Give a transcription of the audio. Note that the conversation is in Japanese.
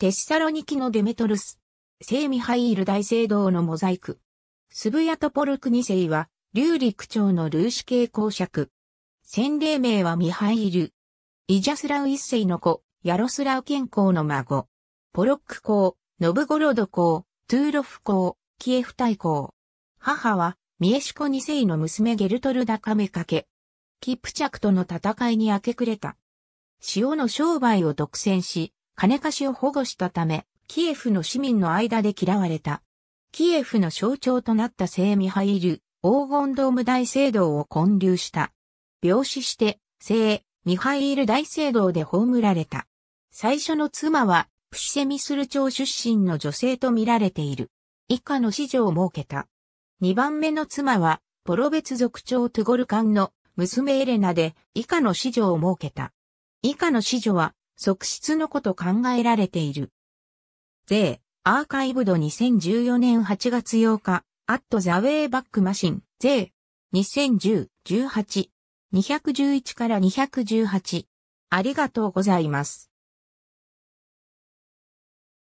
テッサロニキのデメトルス、聖ミハイール大聖堂のモザイク。スブヤトポルク2世は、竜ク朝のルーシ系公爵。洗礼名はミハイール。イジャスラウ一世の子、ヤロスラウ健康の孫。ポロック公、ノブゴロド公、トゥーロフ公、キエフ大公。母は、ミエシコ二世の娘ゲルトルダカメカケ。キプチャクとの戦いに明け暮れた。塩の商売を独占し、金貸しを保護したため、キエフの市民の間で嫌われた。キエフの象徴となった聖ミハイル、黄金ドーム大聖堂を建立した。病死して、聖、ミハイル大聖堂で葬られた。最初の妻は、プシセミスル町出身の女性と見られている。以下の子女を設けた。二番目の妻は、ポロベツ族長トゥゴルカンの娘エレナで、以下の子女を設けた。以下の子女は、即室のこと考えられている。税、アーカイブド2014年8月8日、アットザウェイバックマシン、税、2010、18、211から218。ありがとうございます。